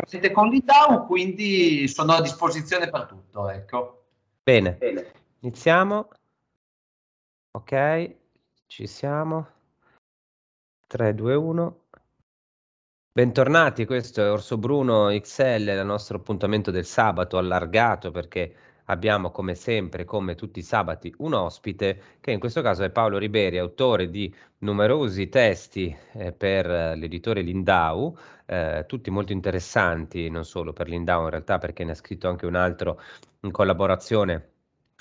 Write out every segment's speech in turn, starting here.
partite con l'IDAU, quindi sono a disposizione per tutto. Ecco. Bene. Bene. iniziamo. Ok, ci siamo. 3, 2, 1. Bentornati, questo è Orso Bruno XL, il nostro appuntamento del sabato allargato perché abbiamo come sempre, come tutti i sabati, un ospite che in questo caso è Paolo Riberi, autore di numerosi testi eh, per l'editore Lindau, eh, tutti molto interessanti, non solo per Lindau in realtà, perché ne ha scritto anche un altro in collaborazione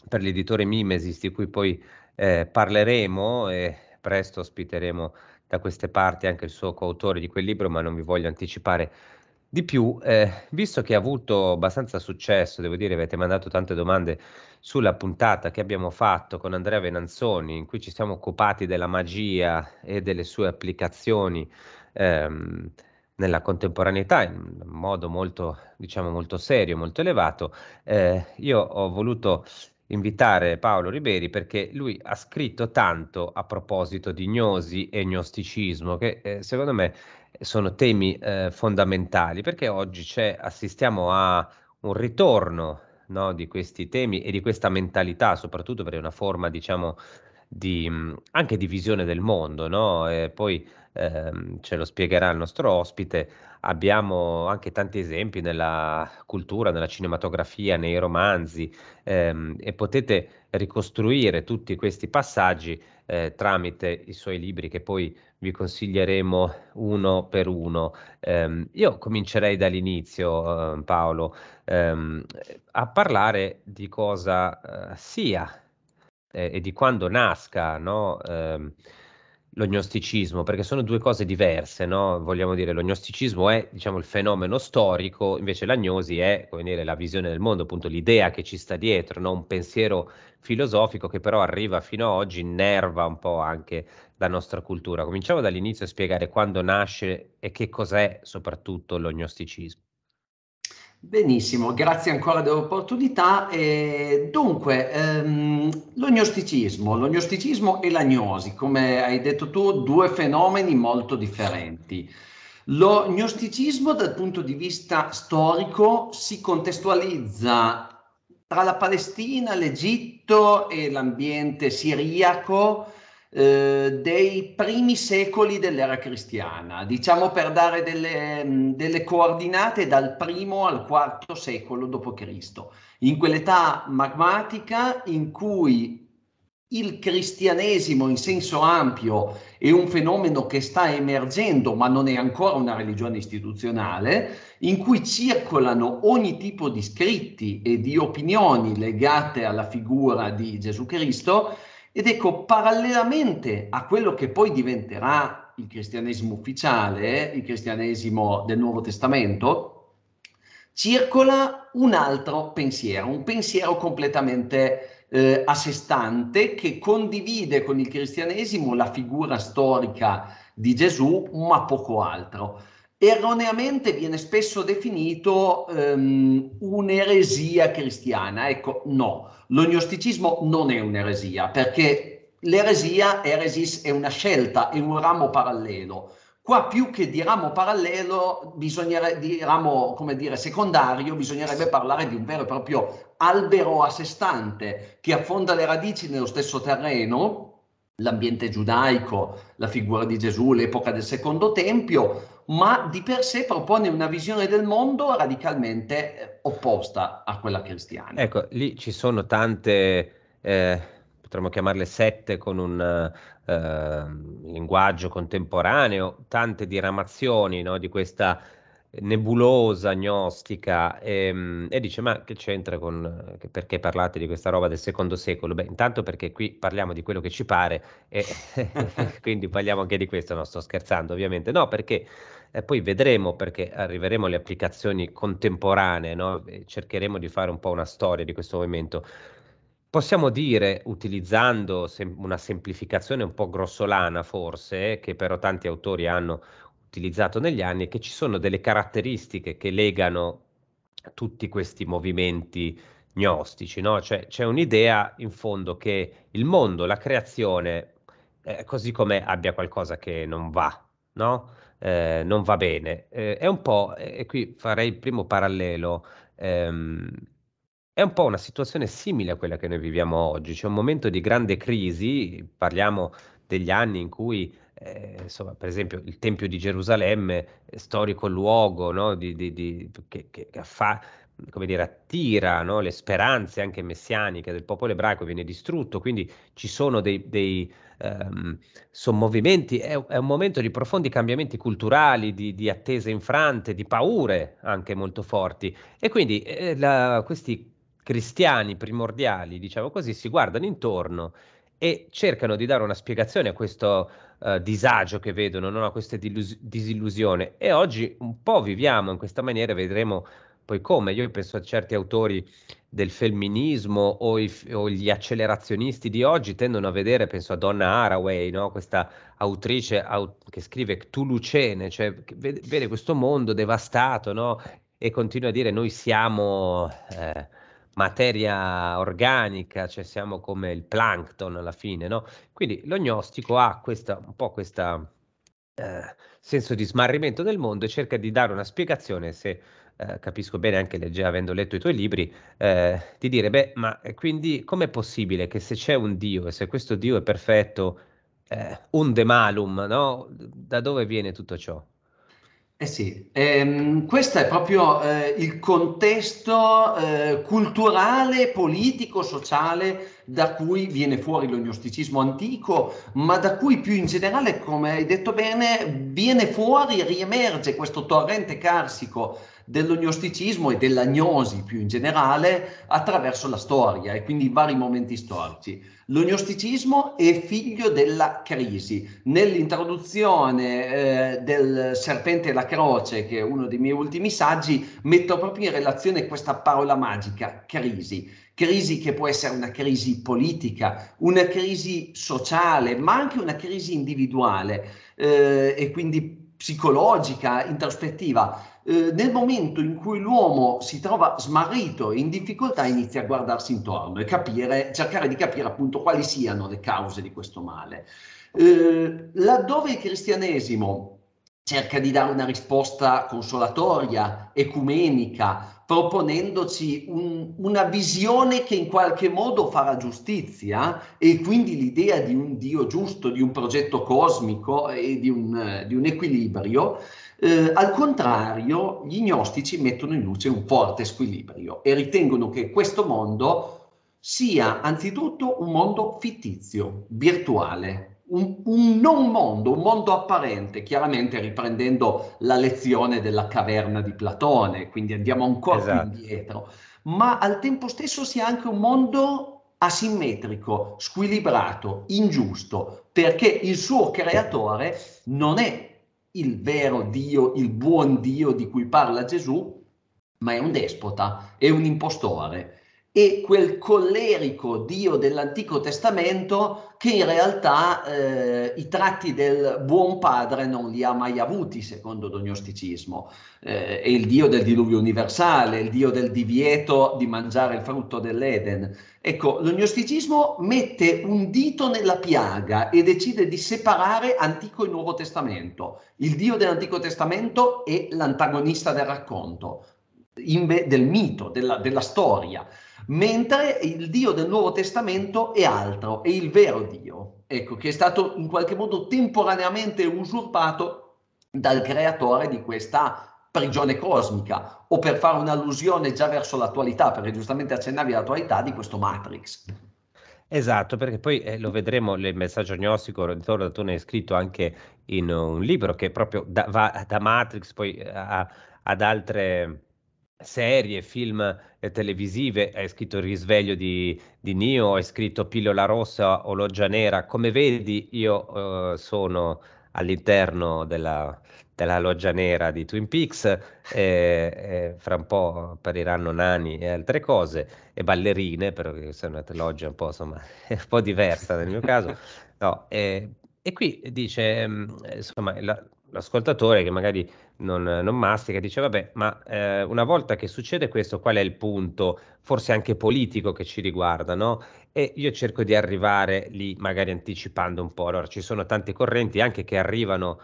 per l'editore Mimesis, di cui poi eh, parleremo e presto ospiteremo da queste parti anche il suo coautore di quel libro, ma non vi voglio anticipare di più, eh, visto che ha avuto abbastanza successo, devo dire, avete mandato tante domande sulla puntata che abbiamo fatto con Andrea Venanzoni, in cui ci siamo occupati della magia e delle sue applicazioni ehm, nella contemporaneità in modo molto, diciamo, molto serio, molto elevato, eh, io ho voluto invitare Paolo Riberi perché lui ha scritto tanto a proposito di gnosi e gnosticismo che eh, secondo me sono temi eh, fondamentali perché oggi assistiamo a un ritorno no, di questi temi e di questa mentalità, soprattutto perché è una forma, diciamo, di, mm, anche di visione del mondo, no? E poi ehm, ce lo spiegherà il nostro ospite. Abbiamo anche tanti esempi nella cultura, nella cinematografia, nei romanzi ehm, e potete ricostruire tutti questi passaggi eh, tramite i suoi libri che poi vi consiglieremo uno per uno. Um, io comincerei dall'inizio, uh, Paolo, um, a parlare di cosa uh, sia eh, e di quando nasca no? um, l'ognosticismo, perché sono due cose diverse, no? Vogliamo dire, lo gnosticismo è, diciamo, il fenomeno storico, invece l'agnosi è, come dire, la visione del mondo, appunto, l'idea che ci sta dietro, no? Un pensiero filosofico che però arriva fino ad oggi, innerva un po' anche la nostra cultura. Cominciamo dall'inizio a spiegare quando nasce e che cos'è soprattutto l'ognosticismo. Benissimo, grazie ancora dell'opportunità. Eh, dunque, ehm, l'ognosticismo, l'ognosticismo e l'agnosi, come hai detto tu, due fenomeni molto differenti. L'ognosticismo dal punto di vista storico si contestualizza tra la Palestina, l'Egitto e l'ambiente siriaco, eh, dei primi secoli dell'era cristiana, diciamo per dare delle, mm, delle coordinate dal primo al quarto secolo d.C., in quell'età magmatica in cui il cristianesimo in senso ampio è un fenomeno che sta emergendo, ma non è ancora una religione istituzionale, in cui circolano ogni tipo di scritti e di opinioni legate alla figura di Gesù Cristo ed ecco, parallelamente a quello che poi diventerà il cristianesimo ufficiale, il cristianesimo del Nuovo Testamento, circola un altro pensiero, un pensiero completamente eh, a sé stante che condivide con il cristianesimo la figura storica di Gesù, ma poco altro erroneamente viene spesso definito um, un'eresia cristiana. Ecco, no, l'ognosticismo non è un'eresia, perché l'eresia, eresis, è una scelta, è un ramo parallelo. Qua più che di ramo parallelo, di ramo, come dire, secondario, bisognerebbe parlare di un vero e proprio albero a sé stante che affonda le radici nello stesso terreno, l'ambiente giudaico, la figura di Gesù, l'epoca del secondo tempio, ma di per sé propone una visione del mondo radicalmente eh, opposta a quella cristiana. Ecco, lì ci sono tante, eh, potremmo chiamarle sette con un eh, linguaggio contemporaneo, tante diramazioni no, di questa nebulosa gnostica e, ehm, e, dice ma che c'entra con perché parlate di questa roba del secondo secolo? Beh intanto perché qui parliamo di quello che ci pare e quindi parliamo anche di questo, no sto scherzando ovviamente, no perché e poi vedremo perché arriveremo alle applicazioni contemporanee, no? cercheremo di fare un po' una storia di questo movimento. Possiamo dire, utilizzando sem- una semplificazione un po' grossolana forse, che però tanti autori hanno utilizzato negli anni, che ci sono delle caratteristiche che legano tutti questi movimenti gnostici, no? cioè, c'è un'idea in fondo che il mondo, la creazione, eh, così come abbia qualcosa che non va, no? eh, non va bene. Eh, è un po', eh, e qui farei il primo parallelo, ehm, è un po' una situazione simile a quella che noi viviamo oggi, c'è un momento di grande crisi, parliamo degli anni in cui eh, insomma, per esempio il Tempio di Gerusalemme, eh, storico luogo no? di, di, di, che, che fa, come dire, attira no? le speranze anche messianiche del popolo ebraico, viene distrutto, quindi ci sono dei, dei um, sommovimenti, è, è, un momento di profondi cambiamenti culturali, di, di, attese infrante, di paure anche molto forti. E quindi eh, la, questi cristiani primordiali, diciamo così, si guardano intorno e cercano di dare una spiegazione a questo uh, disagio che vedono, no? a questa dilus- disillusione. E oggi un po' viviamo in questa maniera, vedremo poi come? Io penso a certi autori del femminismo o, i, o, gli accelerazionisti di oggi tendono a vedere, penso a Donna Haraway, no? questa autrice aut- che scrive Ctulucene, cioè vede, vede, questo mondo devastato no? e continua a dire noi siamo eh, materia organica, cioè siamo come il plankton alla fine. No? Quindi l'ognostico ha questa, un po' questo eh, senso di smarrimento del mondo e cerca di dare una spiegazione se eh, capisco bene anche legge, avendo letto i tuoi libri, eh, di dire, beh, ma eh, quindi com'è possibile che se c'è un Dio e se questo Dio è perfetto, eh, un demalum, no? Da dove viene tutto ciò? Eh sì, ehm, questo è proprio eh, il contesto eh, culturale, politico, sociale da cui viene fuori lo gnosticismo antico, ma da cui più in generale, come hai detto bene, viene fuori, riemerge questo torrente carsico dell'ognosticismo e dell'agnosi più in generale attraverso la storia e quindi i vari momenti storici. L'ognosticismo è figlio della crisi. Nell'introduzione eh, del Serpente e la Croce, che è uno dei miei ultimi saggi, metto proprio in relazione questa parola magica, crisi crisi che può essere una crisi politica, una crisi sociale, ma anche una crisi individuale eh, e quindi psicologica, introspettiva. Eh, nel momento in cui l'uomo si trova smarrito e in difficoltà inizia a guardarsi intorno e capire, cercare di capire appunto quali siano le cause di questo male. Eh, laddove il cristianesimo cerca di dare una risposta consolatoria, ecumenica, proponendoci un, una visione che in qualche modo farà giustizia e quindi l'idea di un Dio giusto, di un progetto cosmico e di un, di un equilibrio. Eh, al contrario, gli gnostici mettono in luce un forte squilibrio e ritengono che questo mondo sia anzitutto un mondo fittizio, virtuale, un, un non mondo, un mondo apparente, chiaramente riprendendo la lezione della caverna di Platone, quindi andiamo ancora esatto. più indietro, ma al tempo stesso sia anche un mondo asimmetrico, squilibrato, ingiusto, perché il suo creatore non è il vero Dio, il buon Dio di cui parla Gesù, ma è un despota, è un impostore e quel collerico Dio dell'Antico Testamento che in realtà eh, i tratti del buon padre non li ha mai avuti secondo l'ognosticismo. Eh, è il Dio del diluvio universale, il Dio del divieto di mangiare il frutto dell'Eden. Ecco, l'ognosticismo mette un dito nella piaga e decide di separare Antico e Nuovo Testamento. Il Dio dell'Antico Testamento è l'antagonista del racconto, del mito, della, della storia mentre il Dio del Nuovo Testamento è altro, è il vero Dio, ecco, che è stato in qualche modo temporaneamente usurpato dal creatore di questa prigione cosmica, o per fare un'allusione già verso l'attualità, perché giustamente accennavi all'attualità di questo Matrix. Esatto, perché poi eh, lo vedremo, il messaggio gnostico, intorno tu è scritto anche in un libro che proprio da, va da Matrix poi eh, a, ad altre serie, film eh, televisive, hai scritto Il risveglio di, di Nio, hai scritto Pillola rossa o Loggia nera. Come vedi, io eh, sono all'interno della, della loggia nera di Twin Peaks, e, eh, e eh, fra un po' appariranno nani e altre cose, e ballerine, però che sono una trilogia un po', insomma, un po' diversa nel mio caso. No, e, e qui dice, mm, insomma, la, l'ascoltatore che magari non, non mastica, dice vabbè, ma eh, una volta che succede questo, qual è il punto, forse anche politico che ci riguarda, no? E io cerco di arrivare lì magari anticipando un po'. Allora ci sono tante correnti anche che arrivano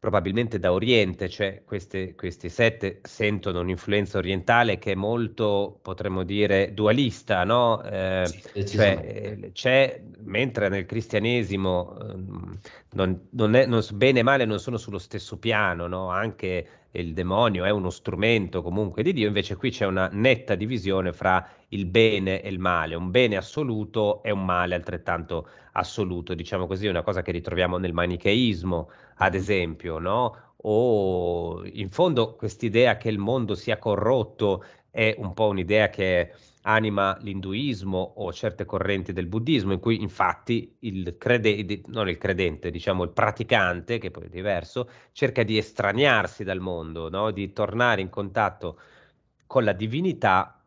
probabilmente da Oriente, cioè queste, questi sette sentono un'influenza orientale che è molto, potremmo dire, dualista, no? Eh, sì, cioè, eh, c'è, mentre nel cristianesimo ehm, non, non, è, non, bene e male non sono sullo stesso piano, no? Anche il demonio è uno strumento comunque di Dio, invece qui c'è una netta divisione fra il bene e il male, un bene assoluto e un male altrettanto assoluto, diciamo così, è una cosa che ritroviamo nel manicheismo, ad mm. esempio, no? O in fondo quest'idea che il mondo sia corrotto è un po' un'idea che anima l'induismo o certe correnti del buddismo, in cui infatti il credente, non il credente, diciamo il praticante, che poi è diverso, cerca di estraniarsi dal mondo, no? di tornare in contatto con la divinità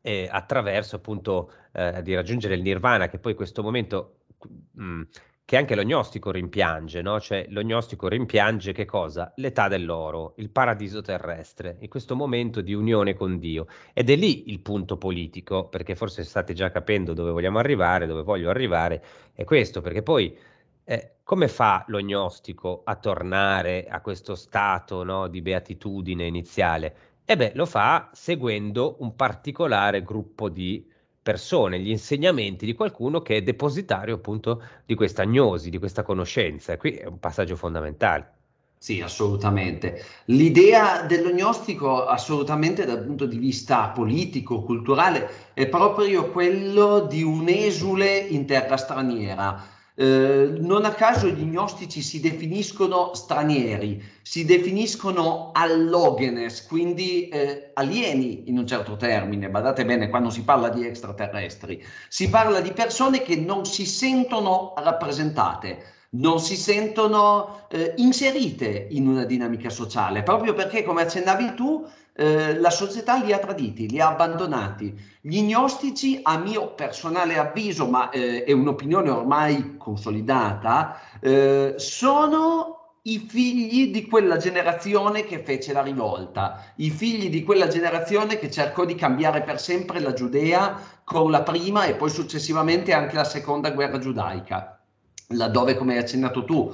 eh, attraverso appunto eh, di raggiungere il nirvana, che poi in questo momento mh, mm, che anche l'ognostico rimpiange, no? Cioè l'ognostico rimpiange che cosa? L'età dell'oro, il paradiso terrestre, in questo momento di unione con Dio. Ed è lì il punto politico, perché forse state già capendo dove vogliamo arrivare, dove voglio arrivare, è questo, perché poi eh, come fa l'ognostico a tornare a questo stato no, di beatitudine iniziale? E eh beh, lo fa seguendo un particolare gruppo di persone, gli insegnamenti di qualcuno che è depositario appunto di questa agnosi, di questa conoscenza. E qui è un passaggio fondamentale. Sì, assolutamente. L'idea dell'ognostico, assolutamente dal punto di vista politico, culturale, è proprio quello di un esule in terra straniera eh, non a caso gli gnostici si definiscono stranieri, si definiscono allogenes, quindi eh, alieni in un certo termine, badate bene, quando si parla di extraterrestri, si parla di persone che non si sentono rappresentate, non si sentono eh, inserite in una dinamica sociale, proprio perché, come accennavi tu, eh, la società li ha traditi, li ha abbandonati. Gli gnostici, a mio personale avviso, ma eh, è un'opinione ormai consolidata, eh, sono i figli di quella generazione che fece la rivolta, i figli di quella generazione che cercò di cambiare per sempre la Giudea con la prima e poi successivamente anche la seconda guerra giudaica, laddove, come hai accennato tu,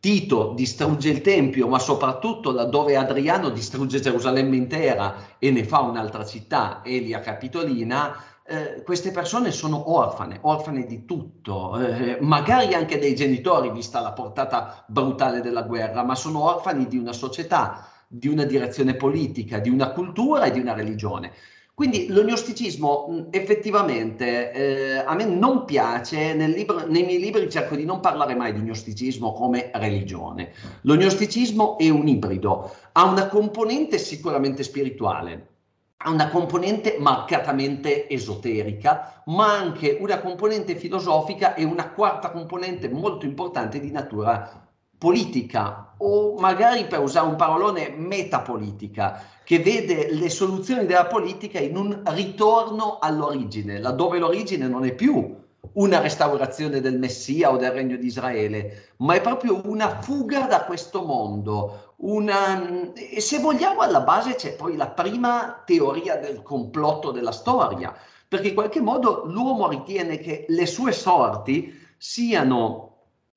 Tito distrugge il Tempio, ma soprattutto laddove Adriano distrugge Gerusalemme intera e ne fa un'altra città, Elia Capitolina, eh, queste persone sono orfane, orfane di tutto, eh, magari anche dei genitori, vista la portata brutale della guerra, ma sono orfani di una società, di una direzione politica, di una cultura e di una religione. Quindi l'ognosticismo mm, effettivamente eh, a me non piace, libro, nei miei libri cerco di non parlare mai di gnosticismo come religione. L'ognosticismo è un ibrido, ha una componente sicuramente spirituale, ha una componente marcatamente esoterica, ma anche una componente filosofica e una quarta componente molto importante di natura politica, o magari per usare un parolone metapolitica, che vede le soluzioni della politica in un ritorno all'origine, laddove l'origine non è più una restaurazione del Messia o del Regno di Israele, ma è proprio una fuga da questo mondo. Una, e se vogliamo alla base c'è poi la prima teoria del complotto della storia, perché in qualche modo l'uomo ritiene che le sue sorti siano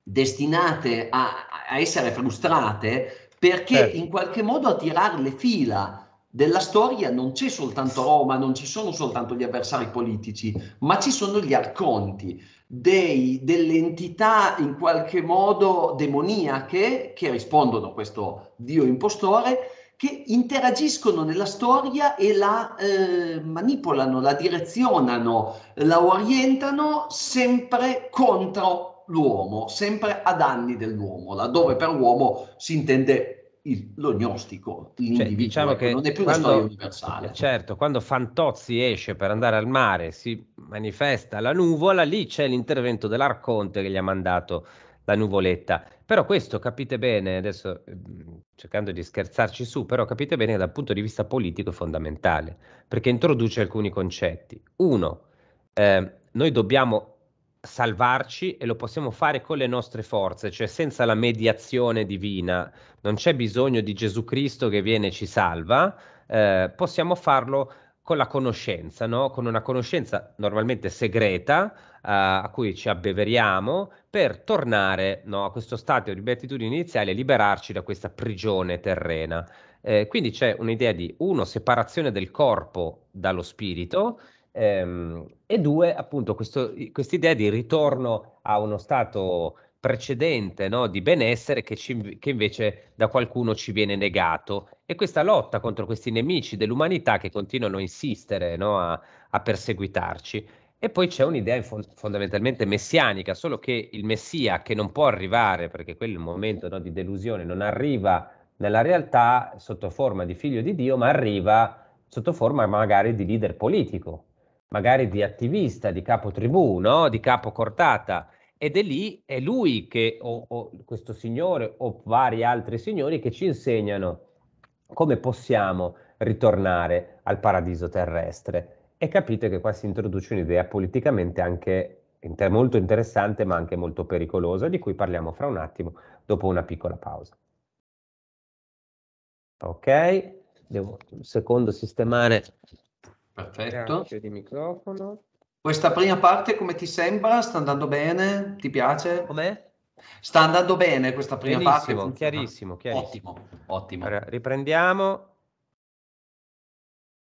destinate a, a essere frustrate perché eh. in qualche modo a tirare le fila della storia non c'è soltanto Roma, non ci sono soltanto gli avversari politici, ma ci sono gli arconti dei, delle entità in qualche modo demoniache che rispondono a questo dio impostore che interagiscono nella storia e la eh, manipolano, la direzionano, la orientano sempre contro l'uomo, sempre a danni dell'uomo, laddove per uomo si intende il, lo gnostico, cioè, ecco, diciamo che non è più quando, una storia universale. Certo, quando Fantozzi esce per andare al mare, si manifesta la nuvola, lì c'è l'intervento dell'Arconte che gli ha mandato la nuvoletta. Però questo capite bene, adesso ehm, cercando di scherzarci su, però capite bene che dal punto di vista politico è fondamentale, perché introduce alcuni concetti. Uno, eh, noi dobbiamo salvarci e lo possiamo fare con le nostre forze, cioè senza la mediazione divina, non c'è bisogno di Gesù Cristo che viene e ci salva, eh, possiamo farlo con la conoscenza, no? con una conoscenza normalmente segreta eh, a cui ci abbeveriamo per tornare no, a questo stato di beatitudine iniziale e liberarci da questa prigione terrena. Eh, quindi c'è un'idea di uno, separazione del corpo dallo spirito, Ehm, e due, appunto, questa idea di ritorno a uno stato precedente no, di benessere che, ci, che, invece da qualcuno ci viene negato. E questa lotta contro questi nemici dell'umanità che continuano a insistere no, a, a, perseguitarci. E poi c'è un'idea fond- fondamentalmente messianica, solo che il Messia, che non può arrivare, perché quel momento no, di delusione, non arriva nella realtà sotto forma di figlio di Dio, ma arriva sotto forma magari di leader politico, magari di attivista, di capo tribù, no? di capo cortata. Ed è lì, è lui che, o, o questo signore, o vari altri signori che ci insegnano come possiamo ritornare al paradiso terrestre. E capite che qua si introduce un'idea politicamente anche inter- molto interessante, ma anche molto pericolosa, di cui parliamo fra un attimo, dopo una piccola pausa. Ok, devo un secondo sistemare Perfetto. Grazie di microfono. Questa prima parte come ti sembra? Sta andando bene? Ti piace? Come? Sta andando bene questa prima Benissimo, parte? Chiarissimo, chiarissimo. Ottimo, ottimo. Allora, riprendiamo.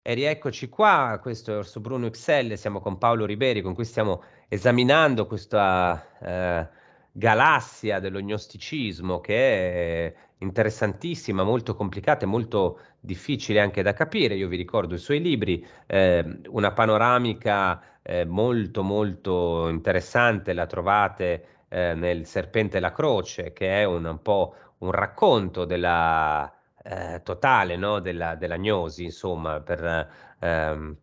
E rieccoci qua, questo è Orso Bruno XL, siamo con Paolo Riberi con cui stiamo esaminando questa eh, galassia dello gnosticismo che è interessantissima, molto complicata e molto difficile anche da capire. Io vi ricordo i suoi libri, eh, una panoramica eh, molto molto interessante, la trovate eh, nel Serpente e la Croce, che è un, un po' un racconto della eh, totale no? della, della gnosi, insomma, per ehm,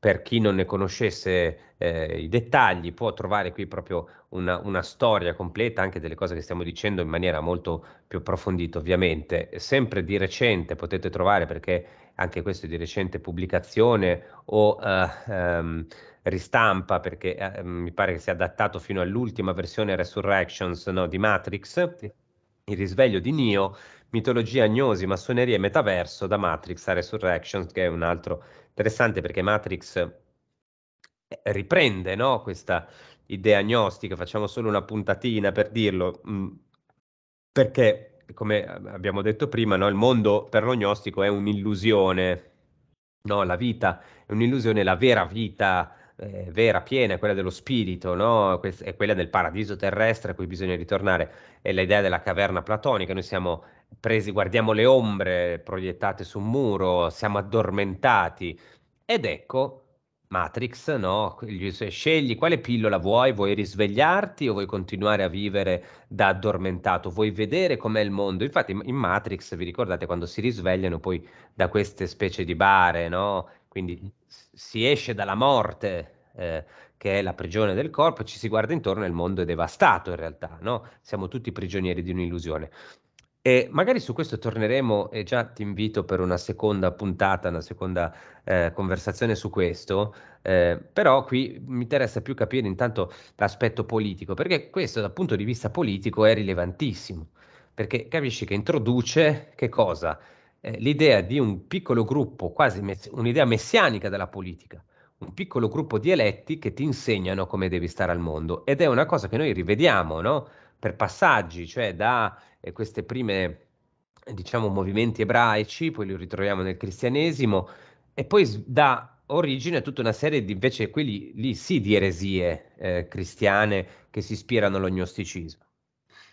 per chi non ne conoscesse eh, i dettagli può trovare qui proprio una, una, storia completa anche delle cose che stiamo dicendo in maniera molto più approfondita ovviamente. Sempre di recente potete trovare perché anche questo è di recente pubblicazione o eh, ehm, ristampa perché eh, mi pare che sia adattato fino all'ultima versione Resurrections no, di Matrix. Sì il risveglio di Neo, mitologia, agnosi, massoneria e metaverso da Matrix a Resurrections, che è un altro interessante perché Matrix eh, riprende no, questa idea agnostica, facciamo solo una puntatina per dirlo, mm, perché come abbiamo detto prima, no, il mondo per lo gnostico è un'illusione, no, la vita è un'illusione, la vera vita eh, vera, piena, quella dello spirito, no? è quella del paradiso terrestre a cui bisogna ritornare, è l'idea della caverna platonica, noi siamo presi, guardiamo le ombre proiettate su un muro, siamo addormentati ed ecco Matrix, no? Scegli quale pillola vuoi, vuoi risvegliarti o vuoi continuare a vivere da addormentato, vuoi vedere com'è il mondo. Infatti in Matrix, vi ricordate, quando si risvegliano poi da queste specie di bare, no? Quindi mm-hmm si esce dalla morte, eh, che è la prigione del corpo, ci si guarda intorno e il mondo è devastato in realtà, no? Siamo tutti prigionieri di un'illusione. E magari su questo torneremo e già ti invito per una seconda puntata, una seconda eh, conversazione su questo, eh, però qui mi interessa più capire intanto l'aspetto politico, perché questo dal punto di vista politico è rilevantissimo, perché capisci che introduce che cosa? Eh, l'idea di un piccolo gruppo, quasi mess- un'idea messianica della politica, un piccolo gruppo di eletti che ti insegnano come devi stare al mondo. Ed è una cosa che noi rivediamo no? per passaggi, cioè da eh, queste prime, diciamo, movimenti ebraici, poi li ritroviamo nel cristianesimo, e poi da origine a tutta una serie di, invece, quelli lì sì, di eresie eh, cristiane che si ispirano all'ognosticismo.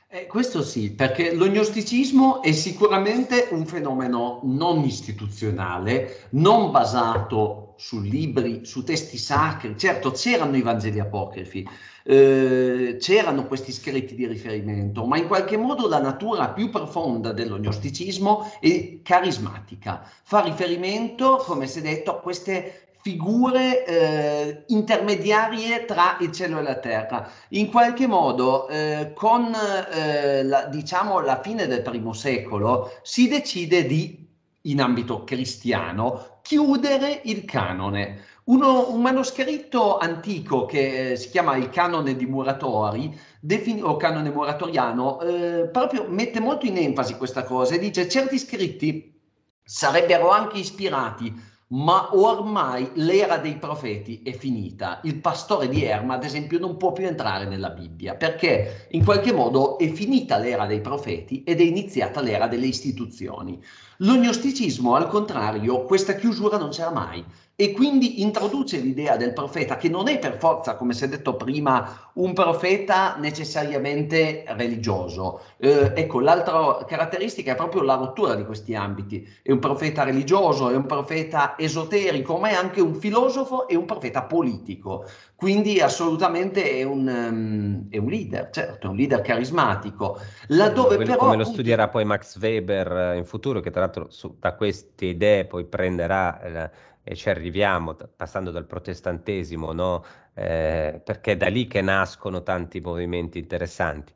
Eh, questo sì, perché l'ognosticismo è sicuramente un fenomeno non istituzionale, non basato su libri, su testi sacri. Certo, c'erano i Vangeli apocrifi, eh, c'erano questi scritti di riferimento, ma in qualche modo la natura più profonda dell'ognosticismo è carismatica. Fa riferimento, come si è detto, a queste figure eh, intermediarie tra il cielo e la terra. In qualche modo, eh, con eh, la, diciamo, la fine del primo secolo, si decide di, in ambito cristiano, chiudere il canone. Uno, un manoscritto antico che eh, si chiama il canone di Muratori, defin- o canone muratoriano, eh, proprio mette molto in enfasi questa cosa e dice certi scritti sarebbero anche ispirati ma ormai l'era dei profeti è finita. Il pastore di Erma, ad esempio, non può più entrare nella Bibbia perché in qualche modo è finita l'era dei profeti ed è iniziata l'era delle istituzioni. L'ognosticismo, al contrario, questa chiusura non c'era mai e quindi introduce l'idea del profeta che non è per forza, come si è detto prima, un profeta necessariamente religioso. Eh, ecco, l'altra caratteristica è proprio la rottura di questi ambiti. È un profeta religioso, è un profeta esoterico, ma è anche un filosofo e un profeta politico. Quindi assolutamente è un, um, è un leader, certo, è un leader carismatico. Laddove Quello, però, come lo studierà poi Max Weber eh, in futuro, che tra l'altro su, da queste idee poi prenderà... Eh, e ci arriviamo passando dal protestantesimo, no? eh, perché è da lì che nascono tanti movimenti interessanti.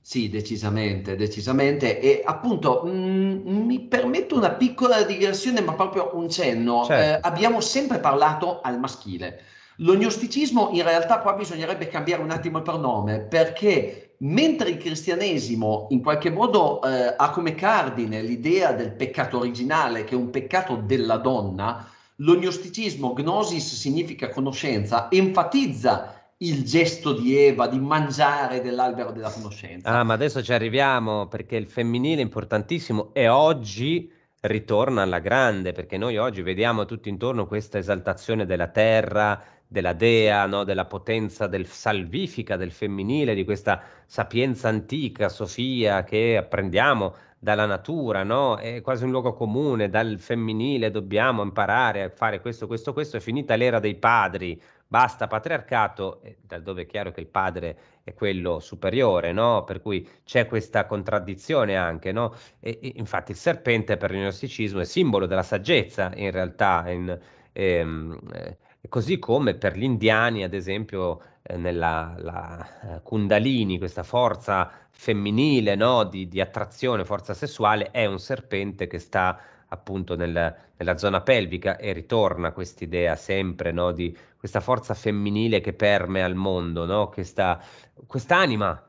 Sì, decisamente, decisamente. E appunto mh, mm, mi permetto una piccola digressione, ma proprio un cenno. Certo. Eh, abbiamo sempre parlato al maschile. L'ognosticismo in realtà qua bisognerebbe cambiare un attimo il pronome, perché mentre il cristianesimo in qualche modo eh, ha come cardine l'idea del peccato originale, che è un peccato della donna, lo gnosticismo, gnosis significa conoscenza, enfatizza il gesto di Eva di mangiare dell'albero della conoscenza. Ah, ma adesso ci arriviamo perché il femminile è importantissimo e oggi ritorna alla grande perché noi oggi vediamo tutto intorno questa esaltazione della terra, della dea, no? della potenza del salvifica del femminile, di questa sapienza antica, Sofia, che apprendiamo dalla natura, no? È quasi un luogo comune, dal femminile dobbiamo imparare a fare questo, questo, questo, è finita l'era dei padri, basta patriarcato, dove è chiaro che il padre è quello superiore, no? Per cui c'è questa contraddizione anche, no? E, e infatti il serpente per il gnosticismo è simbolo della saggezza in realtà, in, Ehm, eh, e, così come per gli indiani, ad esempio, eh, nella la, eh, Kundalini, questa forza femminile no? di, di, attrazione, forza sessuale, è un serpente che sta appunto nel, nella zona pelvica e ritorna quest'idea sempre no? di questa forza femminile che perme al mondo, no? questa, quest'anima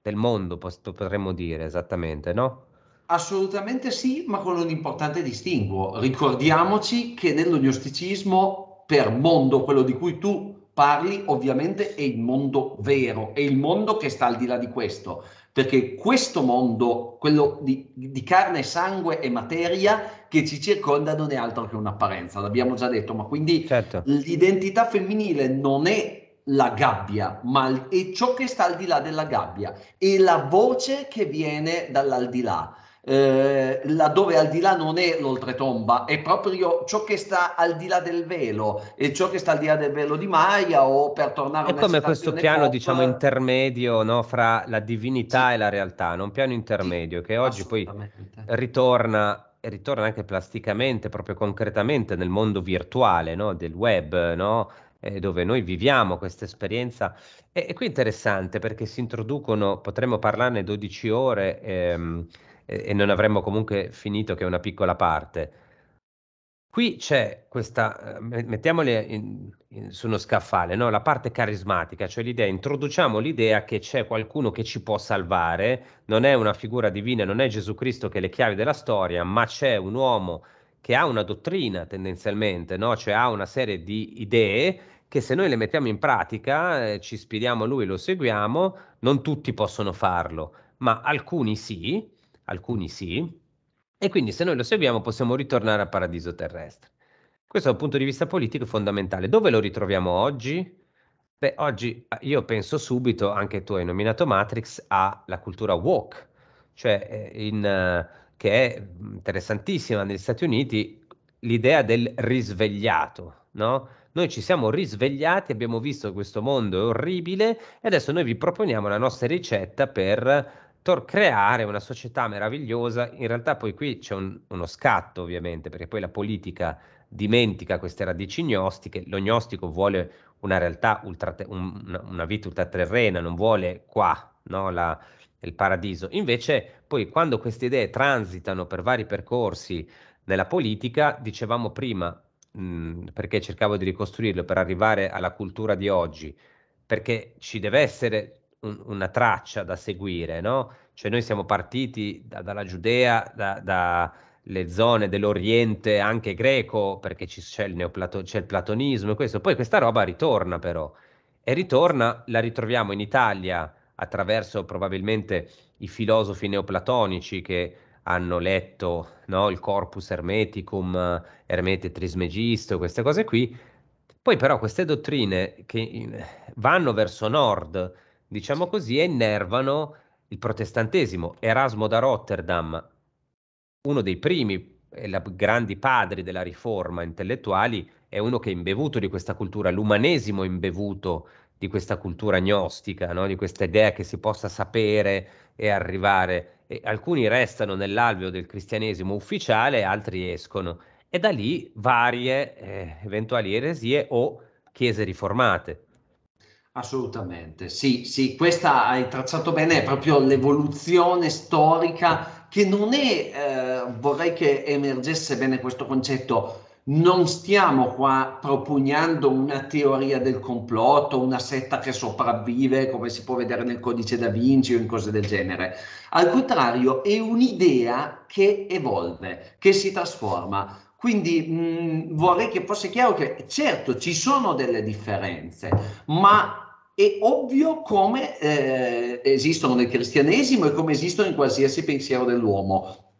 del mondo, potremmo dire esattamente, no? Assolutamente sì, ma con un importante distinguo. Ricordiamoci che nell'ognosticismo, per mondo, quello di cui tu parli, ovviamente è il mondo vero, è il mondo che sta al di là di questo, perché questo mondo, quello di, di carne, sangue e materia che ci circonda non è altro che un'apparenza, l'abbiamo già detto, ma quindi certo. l'identità femminile non è la gabbia, ma è ciò che sta al di là della gabbia, è la voce che viene dall'aldilà. Eh, laddove al di là non è l'oltretomba, è proprio ciò che sta al di là del velo e ciò che sta al di là del velo di Maya o per tornare a... È come questo piano, pop, diciamo, intermedio no, fra la divinità sì. e la realtà, no? un piano intermedio sì, che oggi poi ritorna e ritorna anche plasticamente, proprio concretamente nel mondo virtuale no? del web, no? eh, dove noi viviamo questa esperienza. E, e, qui è interessante perché si introducono, potremmo parlarne 12 ore, ehm, e, non avremmo comunque finito che una piccola parte. Qui c'è questa, eh, mettiamole in, in, su uno scaffale, no? la parte carismatica, cioè l'idea, introduciamo l'idea che c'è qualcuno che ci può salvare, non è una figura divina, non è Gesù Cristo che è le chiavi della storia, ma c'è un uomo che ha una dottrina tendenzialmente, no? cioè ha una serie di idee che se noi le mettiamo in pratica, eh, ci ispiriamo a lui, lo seguiamo, non tutti possono farlo, ma alcuni sì, alcuni sì, e quindi se noi lo seguiamo possiamo ritornare a paradiso terrestre. Questo è un punto di vista politico fondamentale. Dove lo ritroviamo oggi? Beh, oggi ah, io penso subito, anche tu hai nominato Matrix, alla cultura woke, cioè eh, in, eh, che è mm, interessantissima negli Stati Uniti l'idea del risvegliato, no? Noi ci siamo risvegliati, abbiamo visto che questo mondo è orribile e adesso noi vi proponiamo la nostra ricetta per Tor creare una società meravigliosa, in realtà poi qui c'è un, uno scatto ovviamente, perché poi la politica dimentica queste radici gnostiche, lo gnostico vuole una realtà, ultrate- un, una vita ultraterrena, non vuole qua no? la, il paradiso. Invece poi quando queste idee transitano per vari percorsi nella politica, dicevamo prima, perché cercavo di ricostruirlo, per arrivare alla cultura di oggi, perché ci deve essere un, una traccia da seguire, no? Cioè noi siamo partiti da, dalla Giudea, dalle da zone dell'Oriente anche greco, perché ci, c'è, il neoplato, c'è il platonismo e questo. Poi questa roba ritorna però, e ritorna, la ritroviamo in Italia attraverso probabilmente i filosofi neoplatonici che hanno letto no, il corpus hermeticum, Ermete Trismegisto, queste cose qui. Poi però queste dottrine che vanno verso nord, diciamo così, e innervano il protestantesimo. Erasmo da Rotterdam, uno dei primi e grandi padri della riforma intellettuali, è uno che è imbevuto di questa cultura, l'umanesimo imbevuto di questa cultura gnostica, no? di questa idea che si possa sapere e arrivare. E alcuni restano nell'alveo del cristianesimo ufficiale, altri escono. E da lì varie eh, eventuali eresie o chiese riformate. Assolutamente, sì, sì, questa hai tracciato bene, è proprio l'evoluzione storica che non è, eh, vorrei che emergesse bene questo concetto, non stiamo qua propugnando una teoria del complotto, una setta che sopravvive come si può vedere nel codice da Vinci o in cose del genere, al contrario è un'idea che evolve, che si trasforma. Quindi mh, mm, vorrei che fosse chiaro che certo ci sono delle differenze, ma è ovvio come eh, esistono nel cristianesimo e come esistono in qualsiasi pensiero dell'uomo.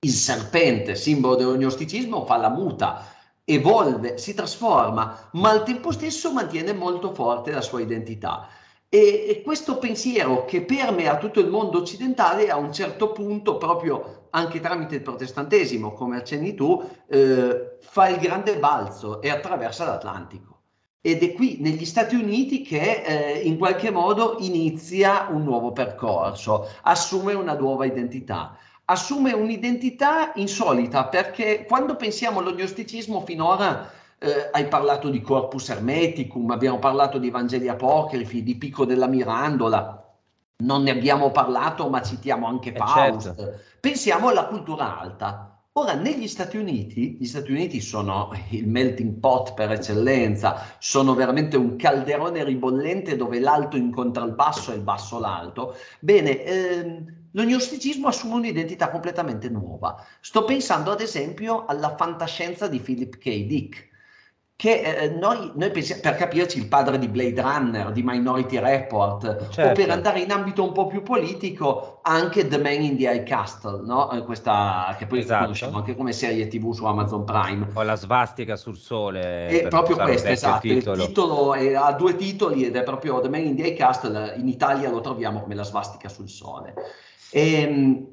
Il serpente, simbolo del gnosticismo, fa la muta, evolve, si trasforma, ma al tempo stesso mantiene molto forte la sua identità. E, e questo pensiero che permea tutto il mondo occidentale a un certo punto, proprio anche tramite il protestantesimo, come accenni tu, eh, fa il grande balzo e attraversa l'Atlantico. Ed è qui negli Stati Uniti che eh, in qualche modo inizia un nuovo percorso, assume una nuova identità. Assume un'identità insolita perché quando pensiamo all'ognosticismo finora eh, hai parlato di corpus hermeticum, abbiamo parlato di Vangeli apocrifi, di picco della Mirandola, non ne abbiamo parlato ma citiamo anche Paust. Eh, certo. Pensiamo alla cultura alta, Ora, negli Stati Uniti, gli Stati Uniti sono il melting pot per eccellenza, sono veramente un calderone ribollente dove l'alto incontra il basso e il basso l'alto. Bene, ehm, lo assume un'identità completamente nuova. Sto pensando ad esempio alla fantascienza di Philip K. Dick, che eh, noi, noi pensiamo, per capirci, il padre di Blade Runner, di Minority Report, certo. o per andare in ambito un po' più politico, anche The Man in the High Castle, no? Eh, questa, che poi esatto. conosciamo anche come serie TV su Amazon Prime. O la svastica sul sole. È proprio questo, esatto. Titolo. Il titolo è, ha due titoli ed è proprio The Man in the High Castle, in Italia lo troviamo come la svastica sul sole. E, ehm,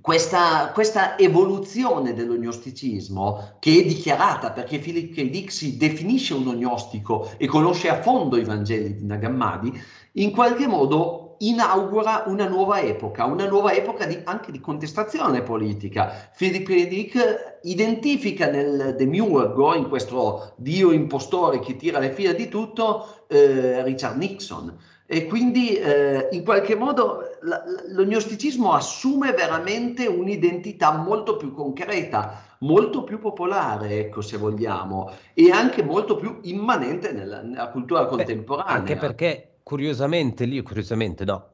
questa, questa, evoluzione dell'ognosticismo che è dichiarata perché Philip K. Dick si definisce un ognostico e conosce a fondo i Vangeli di Nagammadi, in qualche modo inaugura una nuova epoca, una nuova epoca di, anche di contestazione politica. Philip K. Dick identifica nel Demiurgo, in questo Dio impostore che tira le fila di tutto, eh, Richard Nixon. E quindi eh, in qualche modo lo gnosticismo assume veramente un'identità molto più concreta, molto più popolare, ecco se vogliamo, e anche molto più immanente nella, nella cultura Beh, contemporanea. anche perché curiosamente lì, curiosamente no,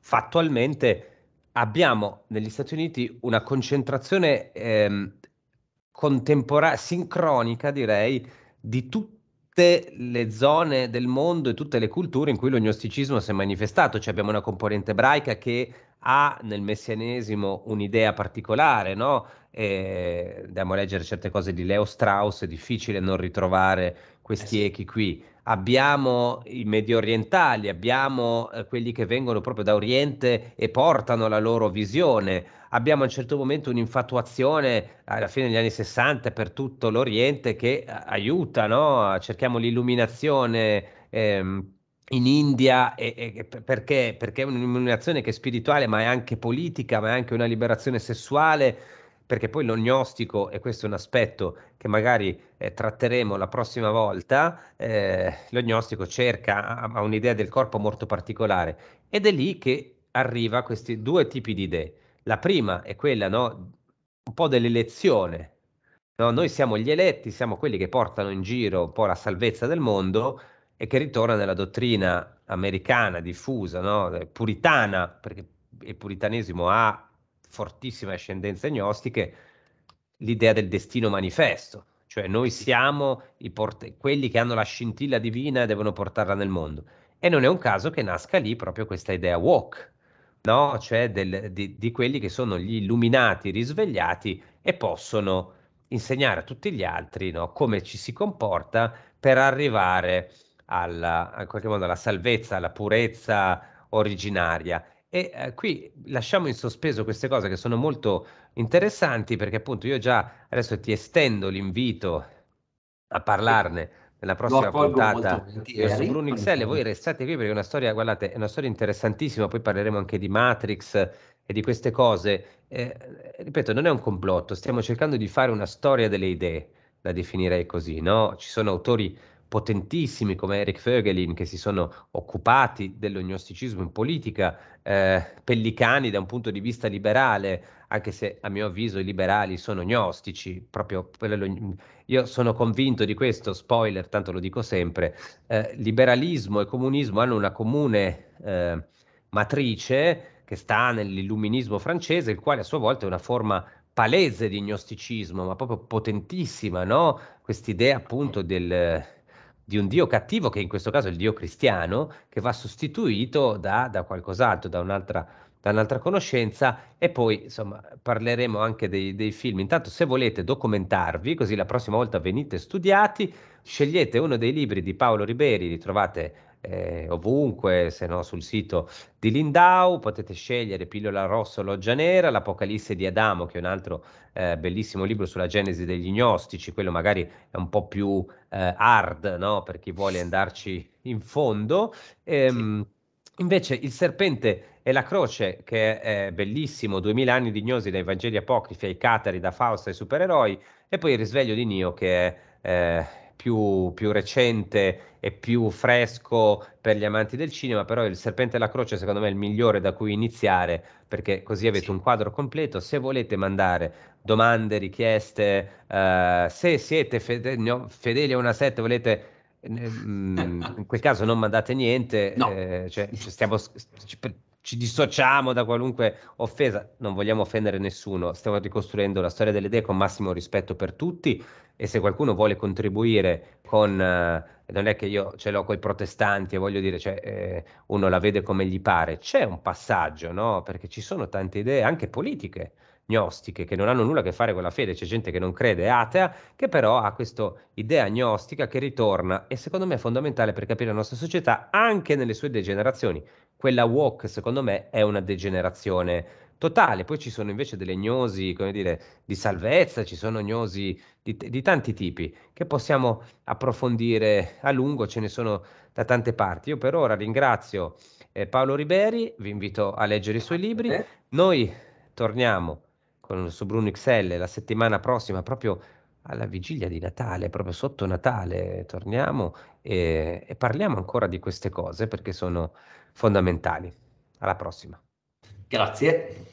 fattualmente abbiamo negli Stati Uniti una concentrazione ehm, contemporanea, sincronica direi, di tutti tutte le zone del mondo e tutte le culture in cui l'ognosticismo si è manifestato, cioè abbiamo una componente ebraica che ha nel messianesimo un'idea particolare, no? E eh, andiamo a leggere certe cose di Leo Strauss, è difficile non ritrovare questi eh echi qui. Abbiamo i medio orientali, abbiamo eh, quelli che vengono proprio da Oriente e portano la loro visione, abbiamo a un certo momento un'infatuazione alla fine degli anni 60 per tutto l'Oriente che aiuta, no? cerchiamo l'illuminazione. Ehm, in India e, e perché, perché, è un'illuminazione che è spirituale ma è anche politica, ma è anche una liberazione sessuale, perché poi lo gnostico, e questo è un aspetto che magari eh, tratteremo la prossima volta, eh, lo gnostico cerca, ha, ha un'idea del corpo molto particolare ed è lì che arriva questi due tipi di idee. La prima è quella, no? Un po' dell'elezione. No? Noi mm. siamo gli eletti, siamo quelli che portano in giro un po' la salvezza del mondo e che ritorna nella dottrina americana diffusa, no? Eh, puritana, perché il puritanesimo ha fortissime ascendenze gnostiche, l'idea del destino manifesto, cioè noi siamo port- quelli che hanno la scintilla divina e devono portarla nel mondo. E non è un caso che nasca lì proprio questa idea woke, no? cioè del, di, di, quelli che sono gli illuminati risvegliati e possono insegnare a tutti gli altri no? come ci si comporta per arrivare alla, in qualche modo alla salvezza, alla purezza originaria. E eh, qui lasciamo in sospeso queste cose che sono molto interessanti perché appunto io già adesso ti estendo l'invito a parlarne nella prossima puntata eh, su Bruno XL. Voi restate qui perché è una storia, guardate, è una storia interessantissima. Poi parleremo anche di Matrix e di queste cose. Eh, ripeto, non è un complotto, stiamo cercando di fare una storia delle idee, la definirei così, no? Ci sono autori potentissimi come Eric Fögelin che si sono occupati dell'ognosticismo in politica, eh, pellicani da un punto di vista liberale, anche se a mio avviso i liberali sono gnostici, proprio io sono convinto di questo, spoiler, tanto lo dico sempre, eh, liberalismo e comunismo hanno una comune eh, matrice che sta nell'illuminismo francese, il quale a sua volta è una forma palese di gnosticismo, ma proprio potentissima, no? Quest'idea appunto del di un Dio cattivo, che in questo caso è il Dio cristiano, che va sostituito da, da qualcos'altro, da un'altra, da un'altra, conoscenza. E poi, insomma, parleremo anche dei, dei, film. Intanto, se volete documentarvi, così la prossima volta venite studiati, scegliete uno dei libri di Paolo Riberi, li trovate eh, ovunque, se no sul sito di Lindau, potete scegliere Pillola Rossa o Loggia Nera, l'Apocalisse di Adamo, che è un altro eh, bellissimo libro sulla genesi degli gnostici, quello magari è un po' più eh, hard no? per chi vuole andarci in fondo. Ehm, sì. Invece il serpente e la croce, che è eh, bellissimo, 2000 anni di gnosi dai Vangeli apocrifi ai catari, da Fausta ai supereroi, e poi il risveglio di Nio, che è eh, più, più, recente e più fresco per gli amanti del cinema, però il Serpente e la Croce secondo me è il migliore da cui iniziare perché così avete sì. un quadro completo. Se volete mandare domande, richieste, eh, se siete fede- no, fedeli a una set, volete eh, mm, in quel caso non mandate niente, no. eh, cioè, stiamo, ci dissociamo da qualunque offesa, non vogliamo offendere nessuno, stiamo ricostruendo la storia delle idee con massimo rispetto per tutti e se qualcuno vuole contribuire con, eh, non è che io ce l'ho con i protestanti e voglio dire, cioè, eh, uno la vede come gli pare, c'è un passaggio, no? perché ci sono tante idee anche politiche gnostiche che non hanno nulla a che fare con la fede, c'è gente che non crede, è atea, che però ha questa idea gnostica che ritorna e secondo me è fondamentale per capire la nostra società anche nelle sue degenerazioni quella walk secondo me è una degenerazione totale. Poi ci sono invece delle gnosi, come dire, di salvezza, ci sono gnosi di, di, tanti tipi che possiamo approfondire a lungo, ce ne sono da tante parti. Io per ora ringrazio eh, Paolo Riberi, vi invito a leggere i suoi libri. Noi torniamo con, su Bruno XL la settimana prossima proprio alla vigilia di Natale, proprio sotto Natale, torniamo e, e parliamo ancora di queste cose perché sono fondamentali. Alla prossima. Grazie.